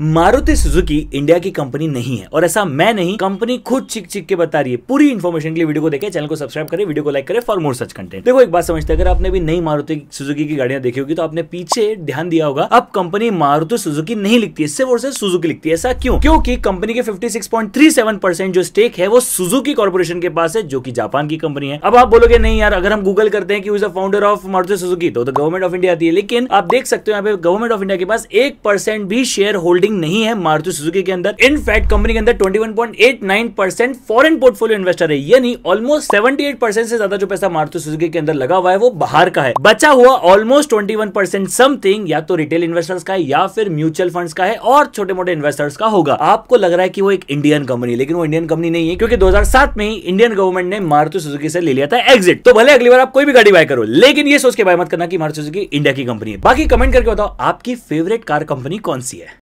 Maruti Suzuki India की company नहीं है और ऐसा मैं नहीं कंपनी खुद चिक चिक के बता रही है पूरी इन्फॉर्मेशन के लिए वीडियो को देखें चैनल को सब्सक्राइब करें वीडियो को लाइक करें फॉर मोर सच कंटेंट देखो एक बात समझते अगर आपने भी नई मारुति सुजुकी की गाड़ियां देखी होगी तो आपने पीछे ध्यान दिया होगा अब कंपनी मारुति सुजुकी नहीं लिखती है सिर्फ और सिर्फ सुजुकी लिखती है ऐसा क्यों क्योंकि कंपनी के फिफ्टी जो स्टेक है वो सुजुकी कॉर्पोरेशन के पास है जो की जापान की कंपनी है अब आप बोलोगे नहीं यार अगर हम गूगल करते हैं कि फाउंडर ऑफ मारुति सुजुकी तो गवर्नमेंट ऑफ इंडिया आती है लेकिन आप देख सकते हो यहाँ पे गवर्नमेंट ऑफ इंडिया के पास एक भी शेयर होल्डिंग होल्डिंग नहीं है मारुति सुजुकी के अंदर इन फैक्ट कंपनी के अंदर 21.89 परसेंट फॉरन पोर्टफोलियो इन्वेस्टर है यानी ऑलमोस्ट 78 परसेंट से ज्यादा जो पैसा मारुति सुजुकी के अंदर लगा हुआ है वो बाहर का है बचा हुआ ऑलमोस्ट ट्वेंटी समथिंग या तो रिटेल इन्वेस्टर्स का है या फिर म्यूचुअल फंड का है और छोटे मोटे इन्वेस्टर्स का होगा आपको लग रहा है कि वो एक इंडियन कंपनी है लेकिन वो इंडियन कंपनी नहीं है क्योंकि दो में ही इंडियन गवर्नमेंट ने मारुति सुजुकी से ले लिया था एग्जिट तो भले अगली बार आप कोई भी गाड़ी बाय करो लेकिन ये सोच के बाय मत करना कि मारुति सुजुकी इंडिया की कंपनी है बाकी कमेंट करके बताओ आपकी फेवरेट कार कंपनी कौन सी है